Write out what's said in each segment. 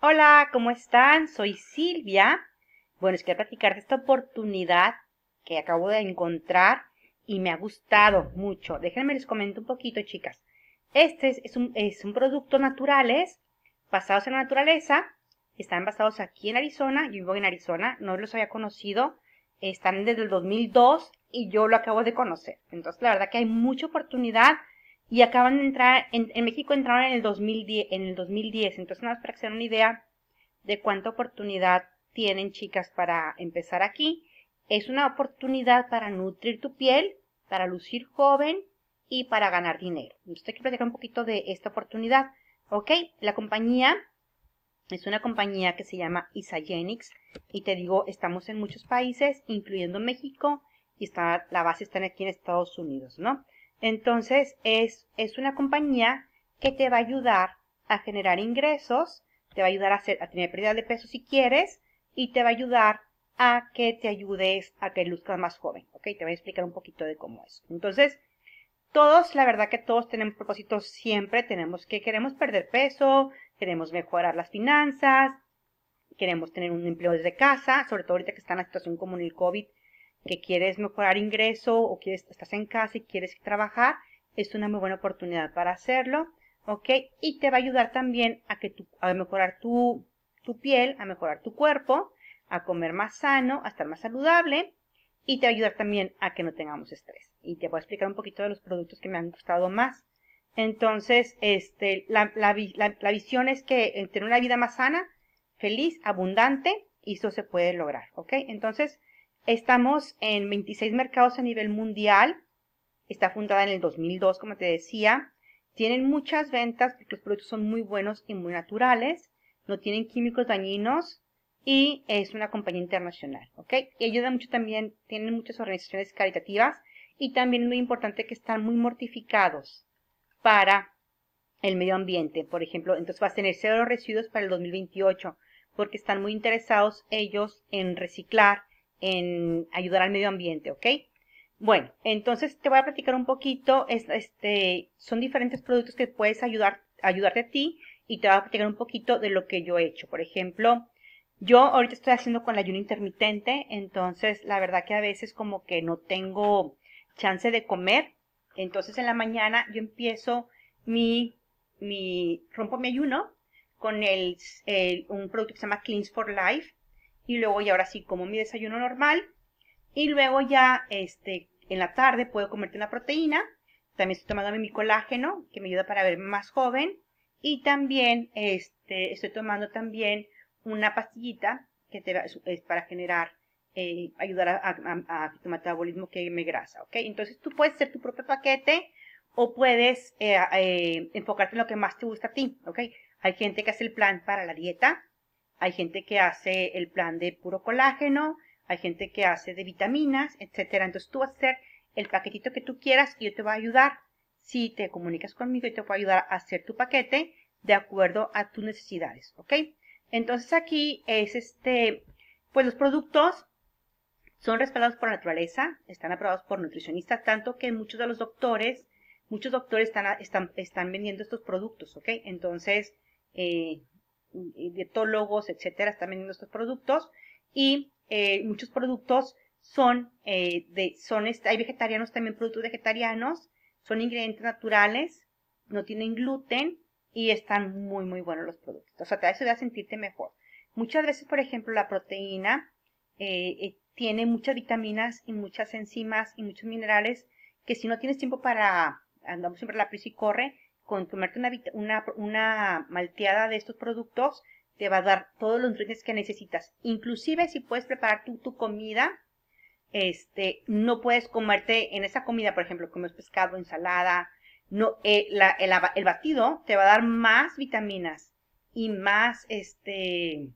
Hola, ¿cómo están? Soy Silvia. Bueno, les quiero platicar de esta oportunidad que acabo de encontrar y me ha gustado mucho. Déjenme les comento un poquito, chicas. Este es, un, producto naturales, basados en la naturaleza. Están basados aquí en Arizona. Yo vivo en Arizona, no los había conocido. Están desde el 2002 y yo lo acabo de conocer. Entonces, la verdad que hay mucha oportunidad y acaban de entrar, en, México entraron en el, 2010, en el 2010, entonces nada más para que se den una idea de cuánta oportunidad tienen chicas para empezar aquí. Es una oportunidad para nutrir tu piel, para lucir joven y para ganar dinero. Entonces quiere platicar un poquito de esta oportunidad. Ok, la compañía es una compañía que se llama Isagenix y te digo, estamos en muchos países, incluyendo México, y está, la base está aquí en Estados Unidos, ¿no? Entonces es, es una compañía que te va a ayudar a generar ingresos, te va a ayudar a, hacer, a tener pérdida de peso si quieres y te va a ayudar a que te ayudes a que luzcas más joven. ¿Ok? Te voy a explicar un poquito de cómo es. Entonces, todos, la verdad que todos tenemos propósitos siempre, tenemos que queremos perder peso, queremos mejorar las finanzas, queremos tener un empleo desde casa, sobre todo ahorita que está en la situación como en el COVID, que quieres mejorar ingreso o quieres, estás en casa y quieres trabajar, es una muy buena oportunidad para hacerlo, ¿ok? Y te va a ayudar también a, que tu, a mejorar tu, piel, a mejorar tu cuerpo, a comer más sano, a estar más saludable y te va a ayudar también a que no tengamos estrés. Y te voy a explicar un poquito de los productos que me han gustado más. Entonces, este, la, visión es que tener una vida más sana, feliz, abundante, y eso se puede lograr, ¿ok? Entonces, Estamos en 26 mercados a nivel mundial. Está fundada en el 2002, como te decía. Tienen muchas ventas porque los productos son muy buenos y muy naturales. No tienen químicos dañinos y es una compañía internacional, ¿ok? Y ayuda mucho también, tienen muchas organizaciones caritativas y también es muy importante que están muy mortificados para el medio ambiente. Por ejemplo, entonces vas a tener cero residuos para el 2028 porque están muy interesados ellos en reciclar en ayudar al medio ambiente, ¿ok? Bueno, entonces te voy a platicar un poquito, este, son diferentes productos que puedes ayudar, ayudarte a ti y te voy a platicar un poquito de lo que yo he hecho. Por ejemplo, yo ahorita estoy haciendo con el ayuno intermitente, entonces la verdad que a veces como que no tengo chance de comer, entonces en la mañana yo empiezo mi, mi rompo mi ayuno con el, un producto que se llama Cleans for Life, y luego ya ahora sí como mi desayuno normal y luego ya este en la tarde puedo comerte una proteína, también estoy tomando mi colágeno que me ayuda para verme más joven y también este estoy tomando también una pastillita que es para generar eh, ayudar a, tu metabolismo que me grasa, ¿ok? Entonces tú puedes hacer tu propio paquete o puedes eh, eh, enfocarte en lo que más te gusta a ti, ¿ok? Hay gente que hace el plan para la dieta, hay gente que hace el plan de puro colágeno, hay gente que hace de vitaminas, etcétera. Entonces tú vas a hacer el paquetito que tú quieras y yo te voy a ayudar. Si te comunicas conmigo, yo te voy a ayudar a hacer tu paquete de acuerdo a tus necesidades, ¿ok? Entonces aquí es este, pues los productos son respaldados por la naturaleza, están aprobados por nutricionistas, tanto que muchos de los doctores, muchos doctores están, están, están vendiendo estos productos, ¿ok? Entonces, eh, dietólogos, etcétera, están vendiendo estos productos y eh, muchos productos son eh, de son hay vegetarianos también productos vegetarianos son ingredientes naturales no tienen gluten y están muy muy buenos los productos o sea te ayuda a sentirte mejor muchas veces por ejemplo la proteína eh, tiene muchas vitaminas y muchas enzimas y muchos minerales que si no tienes tiempo para andamos siempre a la prisa y corre con una, una, una malteada de estos productos te va a dar todos los nutrientes que necesitas. Inclusive si puedes preparar tu, tu comida, este, no puedes comerte en esa comida, por ejemplo, es pescado, ensalada, no, eh, el, batido te va a dar más vitaminas y más, este,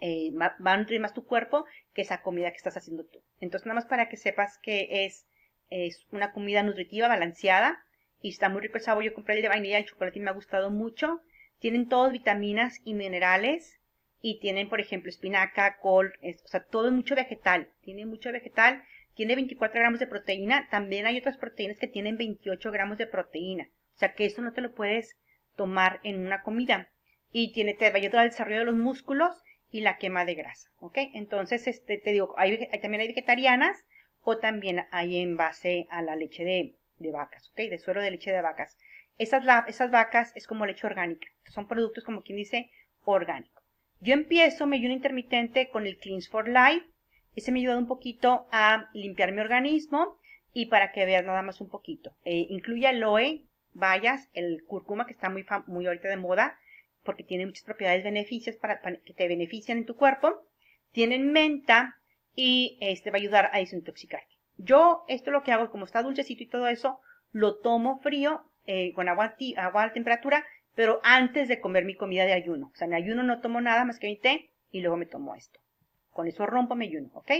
eh, va, a nutrir más tu cuerpo que esa comida que estás haciendo tú. Entonces, nada más para que sepas que es, es una comida nutritiva, balanceada, y está muy rico el sabor. Yo compré el de vainilla, el chocolate y me ha gustado mucho. Tienen todos vitaminas y minerales y tienen, por ejemplo, espinaca, col, o sea, todo mucho vegetal. Tiene mucho vegetal, tiene 24 gramos de proteína. También hay otras proteínas que tienen 28 gramos de proteína. O sea, que eso no te lo puedes tomar en una comida. Y tiene, te va a ayudar al desarrollo de los músculos y la quema de grasa, ¿ok? Entonces, este, te digo, hay, también hay vegetarianas o también hay en base a la leche de, de vacas, ¿ok? De suero de leche de vacas. Esas, esas vacas es como leche orgánica. Son productos, como quien dice, orgánico. Yo empiezo mi ayuno intermitente con el Cleans for Life. Ese me ha ayudado un poquito a limpiar mi organismo y para que veas nada más un poquito. Eh, incluye aloe, bayas, el cúrcuma que está muy, muy ahorita de moda porque tiene muchas propiedades beneficios para, que te benefician en tu cuerpo. Tienen menta y este va a ayudar a desintoxicar. Yo esto lo que hago, como está dulcecito y todo eso, lo tomo frío eh, con agua, agua a temperatura, pero antes de comer mi comida de ayuno. O sea, en ayuno no tomo nada más que mi té y luego me tomo esto. Con eso rompo mi ayuno, ¿ok?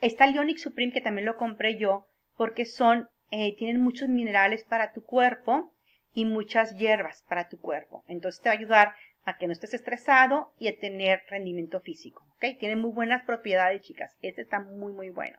Está el Ionic Supreme que también lo compré yo porque son, eh, tienen muchos minerales para tu cuerpo y muchas hierbas para tu cuerpo. Entonces te va a ayudar a que no estés estresado y a tener rendimiento físico, ¿ok? Tiene muy buenas propiedades, chicas. Este está muy, muy bueno.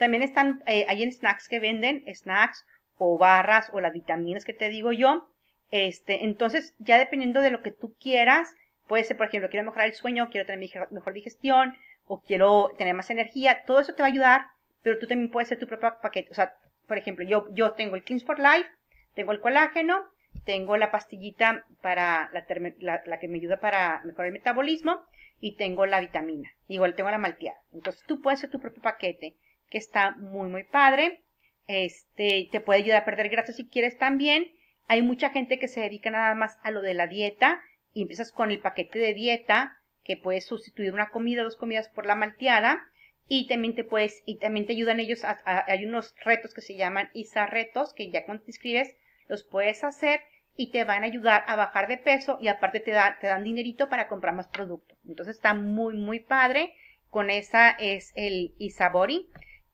También están, eh, hay en snacks que venden, snacks o barras o las vitaminas que te digo yo. Este, entonces, ya dependiendo de lo que tú quieras, puede ser, por ejemplo, quiero mejorar el sueño, quiero tener mejor digestión, o quiero tener más energía, todo eso te va a ayudar, pero tú también puedes hacer tu propio paquete. O sea, por ejemplo, yo, yo tengo el Cleans for Life, tengo el colágeno, tengo la pastillita para la, que me ayuda para mejorar el metabolismo y tengo la vitamina. Igual tengo la malteada. Entonces tú puedes hacer tu propio paquete que está muy, muy padre. Este, te puede ayudar a perder grasa si quieres también. Hay mucha gente que se dedica nada más a lo de la dieta y empiezas con el paquete de dieta que puedes sustituir una comida, dos comidas por la malteada y también te puedes y también te ayudan ellos a, hay unos retos que se llaman ISA retos que ya cuando te inscribes los puedes hacer y te van a ayudar a bajar de peso y aparte te, te dan dinerito para comprar más productos. Entonces está muy muy padre con esa es el Isabori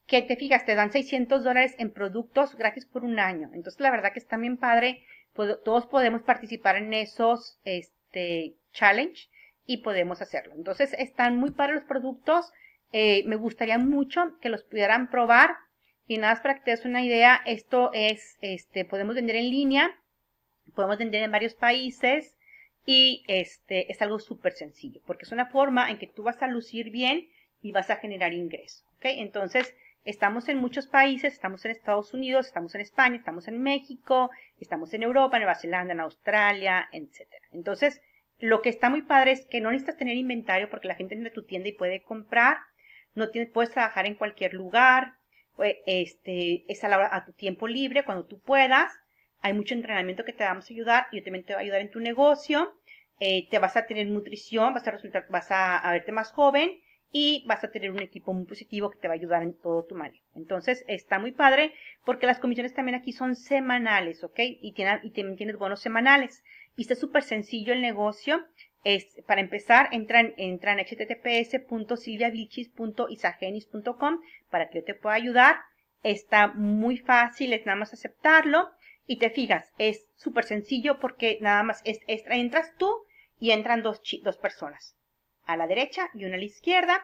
que te fijas, te dan 600 dólares en productos gratis por un año. Entonces, la verdad que está bien padre. Todos podemos participar en esos este, challenge y podemos hacerlo. Entonces, están muy padres los productos. Eh, me gustaría mucho que los pudieran probar. Y nada más para que te des una idea, esto es, este, podemos vender en línea, podemos vender en varios países y este es algo súper sencillo, porque es una forma en que tú vas a lucir bien y vas a generar ingreso, ¿ok? Entonces, Estamos en muchos países, estamos en Estados Unidos, estamos en España, estamos en México, estamos en Europa, en Nueva Zelanda, en Australia, etc. Entonces, lo que está muy padre es que no necesitas tener inventario porque la gente entra a tu tienda y puede comprar, no tienes, puedes trabajar en cualquier lugar, eh, este, es a, tu tiempo libre, cuando tú puedas. Hay mucho entrenamiento que te vamos a ayudar, yo también te voy a ayudar en tu negocio, eh, te vas a tener nutrición, vas a resultar, vas a verte más joven, y vas a tener un equipo muy positivo que te va a ayudar en todo tu mal. Entonces, está muy padre porque las comisiones también aquí son semanales, ¿ok? Y, y también tienes bonos semanales. Y está súper sencillo el negocio. Es, para empezar, entran, entran a https.silviavichis.isagenis.com para que yo te pueda ayudar. Está muy fácil, es nada más aceptarlo. Y te fijas, es súper sencillo porque nada más es, entras tú y entran dos, dos personas a la derecha y una a la izquierda.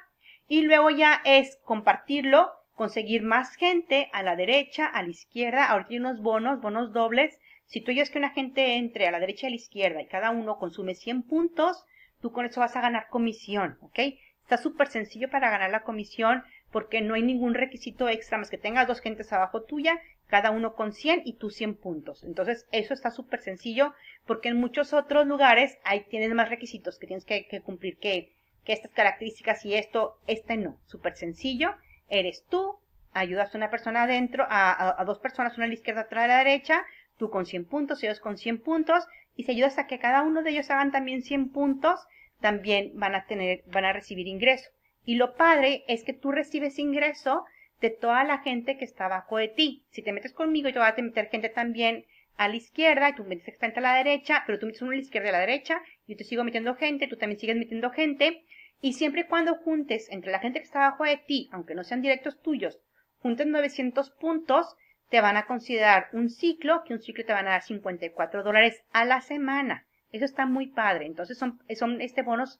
Y luego ya es compartirlo, conseguir más gente a la derecha, a la izquierda. Ahorita tiene unos bonos, bonos dobles. Si tú oyes que una gente entre a la derecha y a la izquierda y cada uno consume 100 puntos, tú con eso vas a ganar comisión, ¿ok? Está súper sencillo para ganar la comisión porque no hay ningún requisito extra más que tengas dos gentes abajo tuya, cada uno con 100 y tú 100 puntos. Entonces, eso está súper sencillo porque en muchos otros lugares ahí tienes más requisitos que tienes que, cumplir que, que estas características y esto, este no. Súper sencillo, eres tú, ayudas a una persona adentro, a, dos personas, una a la izquierda, otra a la derecha, tú con 100 puntos, ellos con 100 puntos, y si ayudas a que cada uno de ellos hagan también 100 puntos, también van a tener, van a recibir ingreso. Y lo padre es que tú recibes ingreso de toda la gente que está abajo de ti. Si te metes conmigo, yo voy a meter gente también a la izquierda y tú metes gente a la derecha, pero tú metes uno a la izquierda y a la derecha, y yo te sigo metiendo gente, tú también sigues metiendo gente, y siempre y cuando juntes entre la gente que está abajo de ti, aunque no sean directos tuyos, juntes 900 puntos, te van a considerar un ciclo, que un ciclo te van a dar 54 dólares a la semana. Eso está muy padre. Entonces son, son este bonos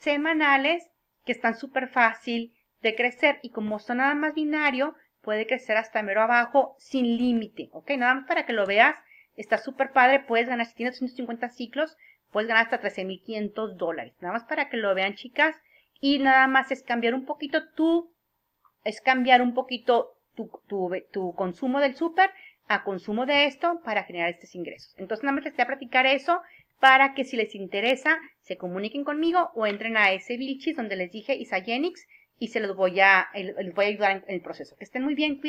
semanales que están súper fácil de crecer y como son nada más binario, puede crecer hasta mero abajo sin límite, ¿ok? Nada más para que lo veas, está súper padre, puedes ganar, si tienes ciclos, puedes ganar hasta 13.500 dólares, nada más para que lo vean chicas y nada más es cambiar un poquito tu, es cambiar un poquito tu, tu, tu consumo del súper a consumo de esto para generar estos ingresos. Entonces nada más les voy a practicar eso para que si les interesa se comuniquen conmigo o entren a ese Vilchis donde les dije Isagenix y se los voy a, eh, les voy a ayudar en el proceso. Que estén muy bien.